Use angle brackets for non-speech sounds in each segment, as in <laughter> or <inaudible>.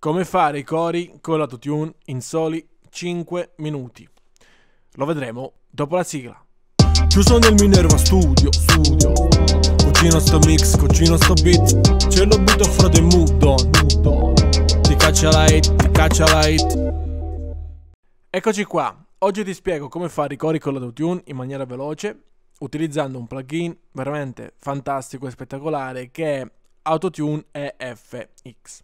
Come fare i cori con l'autotune in soli 5 minuti. Lo vedremo dopo la sigla. Chiuso nel Minerva Studio, studio. Cucino sto mix, cucino sto beat. Ce l'ho butto frate mudo, nudo. Ti caccia la hit, ti caccia la hit. Eccoci qua. Oggi ti spiego come fare i cori con l'autotune in maniera veloce utilizzando un plugin veramente fantastico e spettacolare che è Autotune EFX.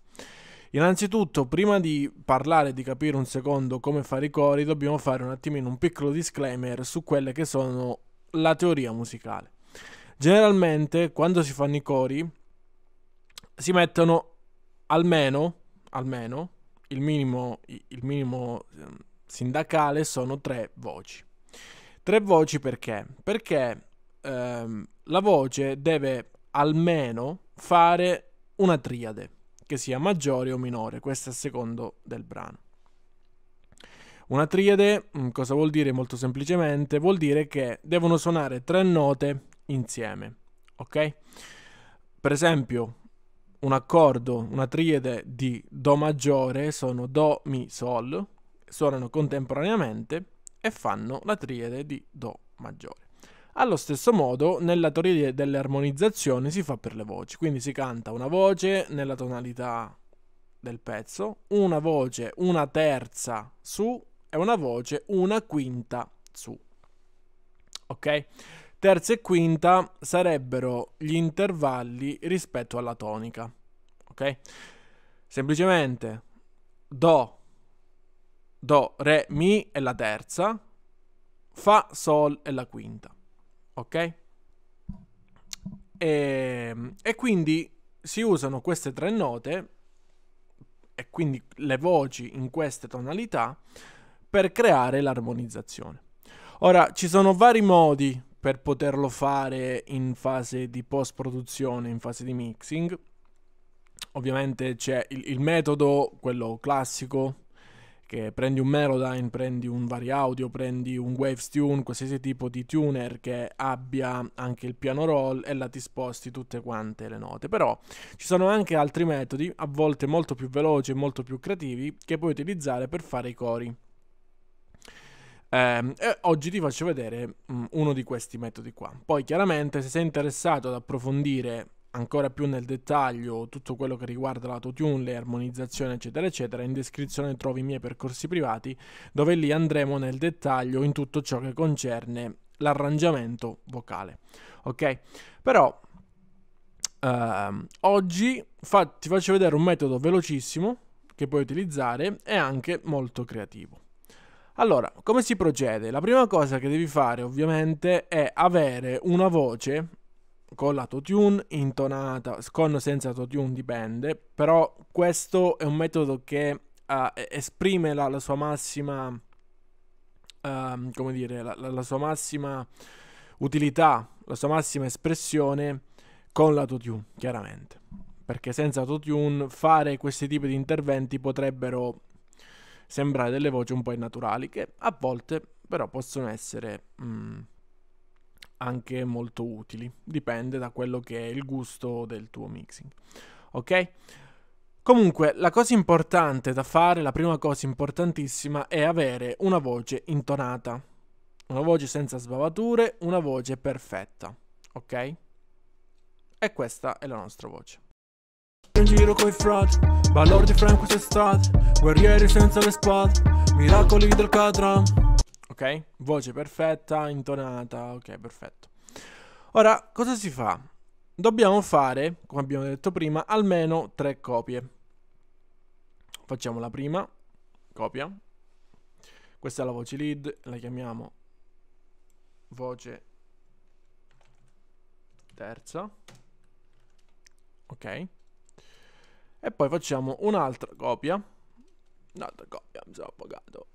Innanzitutto, prima di parlare e di capire un secondo come fare i cori, dobbiamo fare un attimino un piccolo disclaimer su quelle che sono la teoria musicale. Generalmente, quando si fanno i cori, si mettono almeno, almeno il minimo, il minimo ehm, sindacale sono tre voci. Tre voci perché? Perché ehm, la voce deve almeno fare una triade che sia maggiore o minore, questo è a secondo del brano. Una triade, mm, cosa vuol dire molto semplicemente? Vuol dire che devono suonare tre note insieme, ok? Per esempio, un accordo, una triade di Do maggiore sono Do, Mi, Sol, suonano contemporaneamente e fanno la triade di Do maggiore. Allo stesso modo, nella teoria delle armonizzazioni si fa per le voci, quindi si canta una voce nella tonalità del pezzo, una voce, una terza su e una voce, una quinta su. Ok? Terza e quinta sarebbero gli intervalli rispetto alla tonica. Ok? Semplicemente do do re mi è la terza, fa sol è la quinta ok? E, ehm, e, quindi si usano queste tre note e quindi le voci in queste tonalità per creare l'armonizzazione. Ora ci sono vari modi per poterlo fare in fase di post produzione, in fase di mixing. Ovviamente c'è il, il metodo, quello classico, che prendi un Melodyne, prendi un vari audio, prendi un Waves Tune, qualsiasi tipo di tuner che abbia anche il piano roll e la ti sposti tutte quante le note. Però ci sono anche altri metodi, a volte molto più veloci e molto più creativi, che puoi utilizzare per fare i cori. Ehm, e oggi ti faccio vedere mm, uno di questi metodi qua. Poi chiaramente se sei interessato ad approfondire ancora più nel dettaglio tutto quello che riguarda l'autotune, le armonizzazioni eccetera eccetera, in descrizione trovi i miei percorsi privati dove lì andremo nel dettaglio in tutto ciò che concerne l'arrangiamento vocale. Ok? Però ehm, oggi fa- ti faccio vedere un metodo velocissimo che puoi utilizzare e anche molto creativo. Allora, come si procede? La prima cosa che devi fare ovviamente è avere una voce con l'autotune, intonata, con o senza autotune dipende, però questo è un metodo che uh, esprime la, la, sua massima, uh, come dire, la, la, sua massima utilità, la sua massima espressione con l'autotune, chiaramente. Perché senza autotune fare questi tipi di interventi potrebbero sembrare delle voci un po' innaturali, che a volte però possono essere... Mm, anche molto utili, dipende da quello che è il gusto del tuo mixing. Ok? Comunque, la cosa importante da fare, la prima cosa importantissima è avere una voce intonata, una voce senza sbavature, una voce perfetta, ok? E questa è la nostra voce. In giro coi frat, balordi di queste strade, guerrieri senza le spade, miracoli del cadran ok? Voce perfetta, intonata, ok, perfetto. Ora, cosa si fa? Dobbiamo fare, come abbiamo detto prima, almeno tre copie. Facciamo la prima copia. Questa è la voce lead, la chiamiamo voce terza. Ok. E poi facciamo un'altra copia. Un'altra copia, mi sono pagato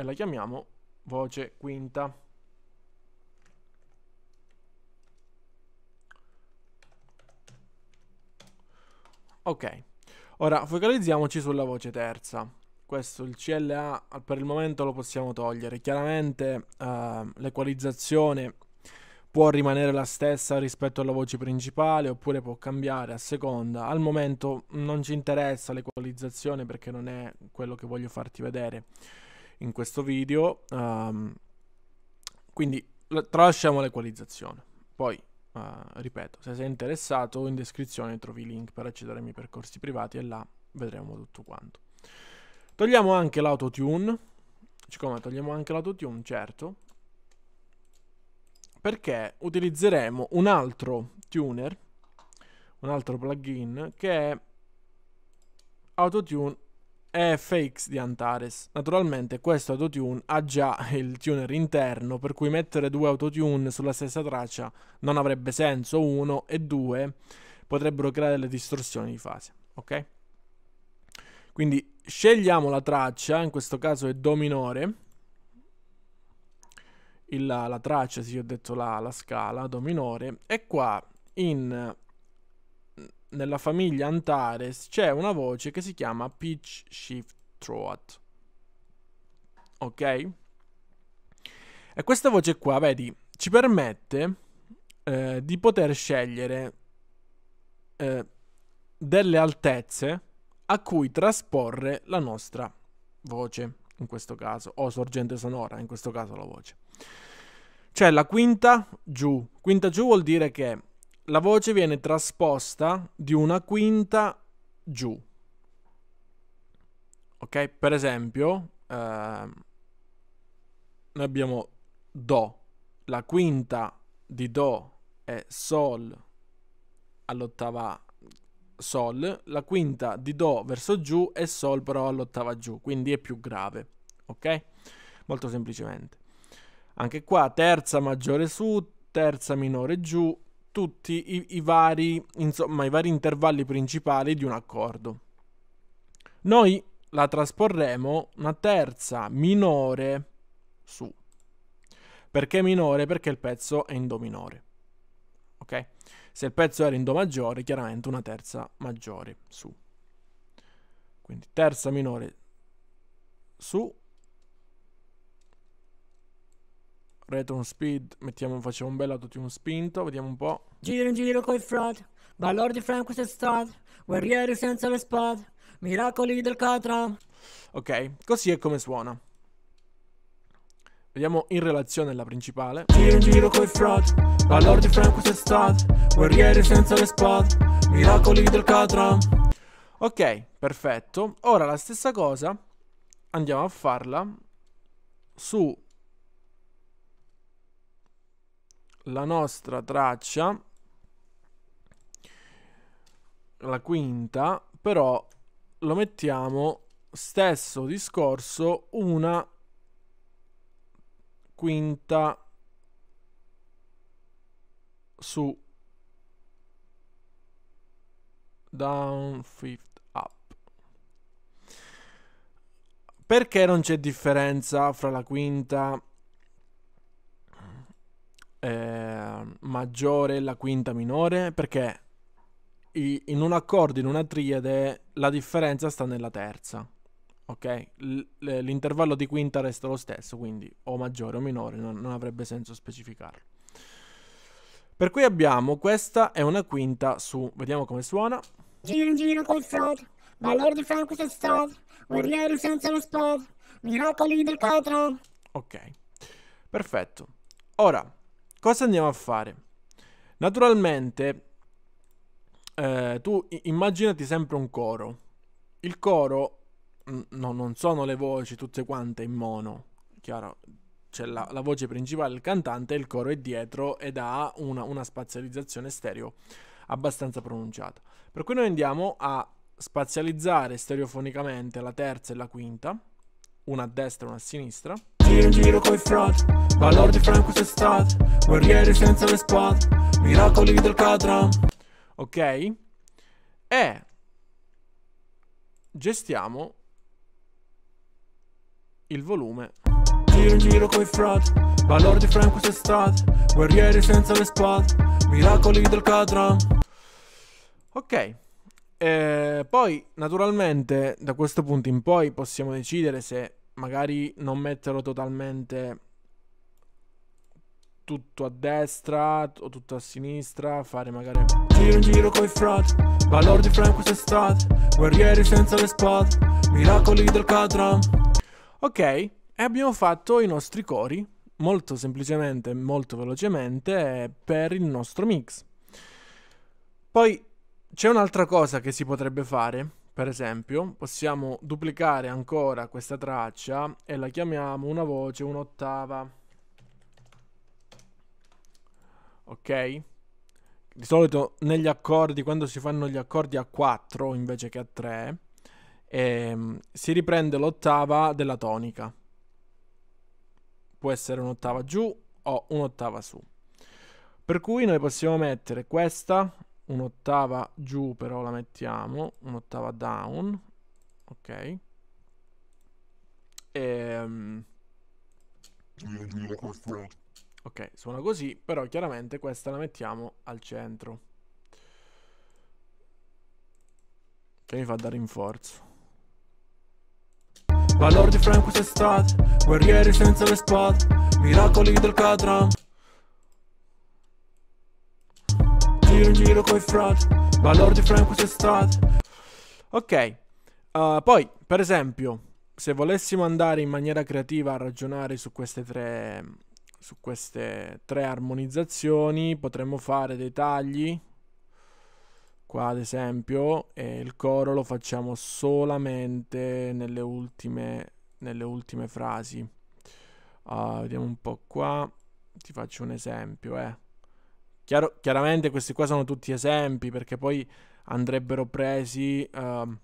e la chiamiamo voce quinta. Ok, ora focalizziamoci sulla voce terza. Questo il CLA per il momento lo possiamo togliere. Chiaramente eh, l'equalizzazione può rimanere la stessa rispetto alla voce principale oppure può cambiare a seconda. Al momento non ci interessa l'equalizzazione perché non è quello che voglio farti vedere in questo video. Um, quindi tralasciamo l'equalizzazione. Poi, uh, ripeto, se sei interessato, in descrizione trovi i link per accedere ai miei percorsi privati e là vedremo tutto quanto. Togliamo anche l'autotune. Siccome togliamo anche l'autotune, certo. Perché utilizzeremo un altro tuner, un altro plugin che è Autotune è FX di Antares. Naturalmente questo autotune ha già <laughs> il tuner interno, per cui mettere due autotune sulla stessa traccia non avrebbe senso, uno, e due, potrebbero creare delle distorsioni di fase, ok? Quindi scegliamo la traccia, in questo caso è Do minore, il, la, la, traccia, sì, ho detto la, la scala, Do minore, e qua in nella famiglia Antares c'è una voce che si chiama Pitch Shift Throat. Ok? E questa voce qua, vedi, ci permette eh, di poter scegliere eh, delle altezze a cui trasporre la nostra voce, in questo caso, o sorgente sonora, in questo caso la voce. Cioè la quinta giù. Quinta giù vuol dire che la voce viene trasposta di una quinta giù. Ok? Per esempio, ehm, noi abbiamo Do. La quinta di Do è Sol all'ottava Sol. La quinta di Do verso giù è Sol però all'ottava giù, quindi è più grave. Ok? Molto semplicemente. Anche qua terza maggiore su, terza minore giù, tutti i, i, vari, insomma, i vari intervalli principali di un accordo. Noi la trasporremo una terza minore su. Perché minore? Perché il pezzo è in Do minore. Ok? Se il pezzo era in Do maggiore, chiaramente una terza maggiore su. Quindi terza minore su retro un speed, mettiamo, facciamo un bel autotune spinto, vediamo un po'. Giro in giro coi frat, valori franco se strat, guerrieri senza le spade, miracoli del catra. Ok, così è come suona. Vediamo in relazione alla principale. Giro in giro coi frat, valori franco se strat, guerrieri senza le spade, miracoli del catra. Ok, perfetto. Ora la stessa cosa andiamo a farla su la nostra traccia, la quinta, però lo mettiamo stesso discorso una quinta su down fifth up perché non c'è differenza fra la quinta e eh, maggiore e la quinta minore perché in un accordo, in una triade, la differenza sta nella terza. Ok? L'intervallo di quinta resta lo stesso, quindi o maggiore o minore, non, non avrebbe senso specificarlo. Per cui abbiamo questa è una quinta su, vediamo come suona. Giro giro col fraud, valore di Franco guerriero senza lo spad, miracoli del catro. Ok, perfetto. Ora, Cosa andiamo a fare? Naturalmente, eh, tu immaginati sempre un coro. Il coro mm, no, non sono le voci tutte quante in mono, chiaro. C'è la, la voce principale, il cantante, il coro è dietro ed ha una, una spazializzazione stereo abbastanza pronunciata. Per cui noi andiamo a spazializzare stereofonicamente la terza e la quinta, una a destra e una a sinistra, giro in giro coi frat Valor di Franco quest'estate Guerrieri senza le spade Miracoli del Catram Ok? E gestiamo il volume Giro in giro coi frat Valor di Franco quest'estate Guerrieri senza le spade Miracoli del Catram Ok eh, poi naturalmente da questo punto in poi possiamo decidere se magari non metterlo totalmente tutto a destra o tutto a sinistra, fare magari Giro in giro coi frat, valor di frame questa estate, guerrieri senza le spade, miracoli del Catram. Ok, e abbiamo fatto i nostri cori molto semplicemente, molto velocemente per il nostro mix. Poi c'è un'altra cosa che si potrebbe fare per esempio, possiamo duplicare ancora questa traccia e la chiamiamo una voce un'ottava. Ok? Di solito negli accordi, quando si fanno gli accordi a 4 invece che a 3, ehm, si riprende l'ottava della tonica. Può essere un'ottava giù o un'ottava su. Per cui noi possiamo mettere questa un'ottava giù però la mettiamo, un'ottava down, ok. E, ehm, ok, suona così, però chiaramente questa la mettiamo al centro. Che mi fa da rinforzo. Valor di Frank queste strade, guerrieri senza le spade, miracoli del Cadran. giro in giro coi frati, balordi fra in queste strade. Ok, uh, poi, per esempio, se volessimo andare in maniera creativa a ragionare su queste tre, su queste tre armonizzazioni, potremmo fare dei tagli. Qua ad esempio, e il coro lo facciamo solamente nelle ultime, nelle ultime frasi. Uh, vediamo un po' qua, ti faccio un esempio, eh. Chiaro, chiaramente questi qua sono tutti esempi perché poi andrebbero presi uh,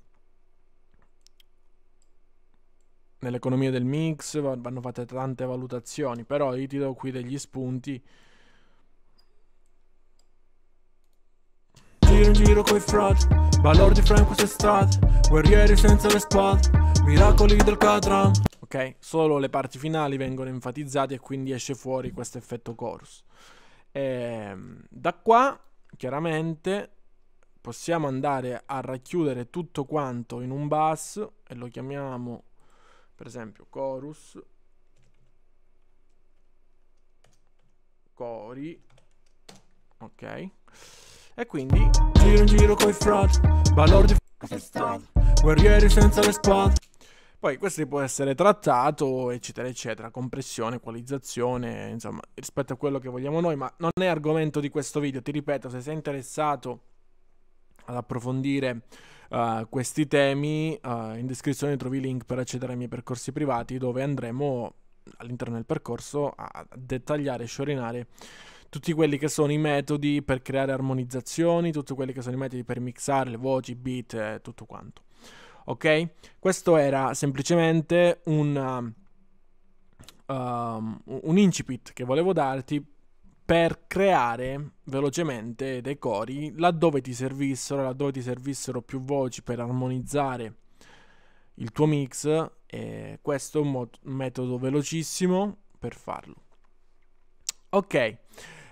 nell'economia del mix, vanno fatte tante valutazioni, però io ti do qui degli spunti. Giro in giro coi frat, valori di Franco quest'estate, guerrieri senza le spalle, miracoli del Catran. Ok, solo le parti finali vengono enfatizzate e quindi esce fuori questo effetto chorus. E ehm, da qua, chiaramente, possiamo andare a racchiudere tutto quanto in un bus e lo chiamiamo, per esempio, chorus cori ok e quindi giro in giro coi frat valor di guerrieri senza le spade poi questo può essere trattato, eccetera, eccetera, compressione, equalizzazione, insomma, rispetto a quello che vogliamo noi, ma non è argomento di questo video, ti ripeto, se sei interessato ad approfondire uh, questi temi, uh, in descrizione trovi link per accedere ai miei percorsi privati dove andremo all'interno del percorso a dettagliare e sciorinare tutti quelli che sono i metodi per creare armonizzazioni, tutti quelli che sono i metodi per mixare le voci, beat e tutto quanto ok? Questo era semplicemente un, um, un incipit che volevo darti per creare velocemente dei cori laddove ti servissero, laddove ti servissero più voci per armonizzare il tuo mix e questo è un, mo- metodo velocissimo per farlo. Ok,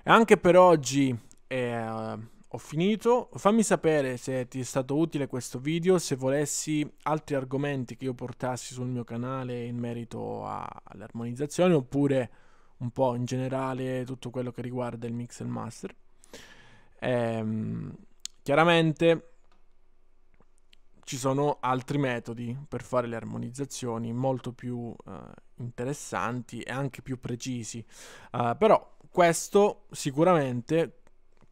anche per oggi eh, ho finito, fammi sapere se ti è stato utile questo video, se volessi altri argomenti che io portassi sul mio canale in merito a, all'armonizzazione oppure un po' in generale tutto quello che riguarda il mix e il master. Ehm, chiaramente ci sono altri metodi per fare le armonizzazioni molto più eh, interessanti e anche più precisi, eh, però questo sicuramente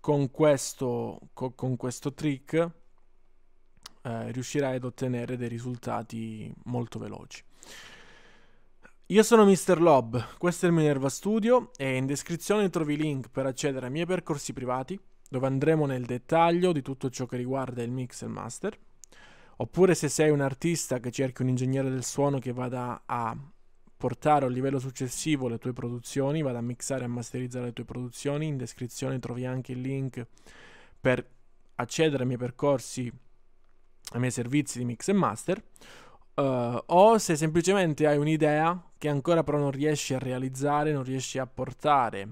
con questo, co- con questo trick eh, riuscirai ad ottenere dei risultati molto veloci. Io sono Mr. Lob, questo è il Minerva Studio e in descrizione trovi link per accedere ai miei percorsi privati dove andremo nel dettaglio di tutto ciò che riguarda il mix e il master. Oppure se sei un artista che cerchi un ingegnere del suono che vada a portare a un livello successivo le tue produzioni, vado a mixare e a masterizzare le tue produzioni, in descrizione trovi anche il link per accedere ai miei percorsi, ai miei servizi di mix e master, uh, o se semplicemente hai un'idea che ancora però non riesci a realizzare, non riesci a portare,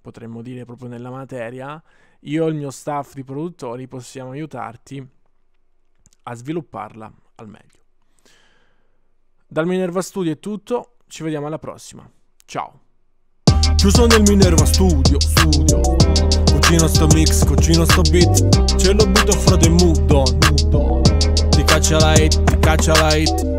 potremmo dire proprio nella materia, io e il mio staff di produttori possiamo aiutarti a svilupparla al meglio. Dal Minerva Studio è tutto, ci vediamo alla prossima. Ciao. Chiuso nel Minerva studio, studio. Cucino sto mix, cucino sto beat. Ce lo butto fra frate mudo, mudo. Ti caccia la hit, ti caccia la hit.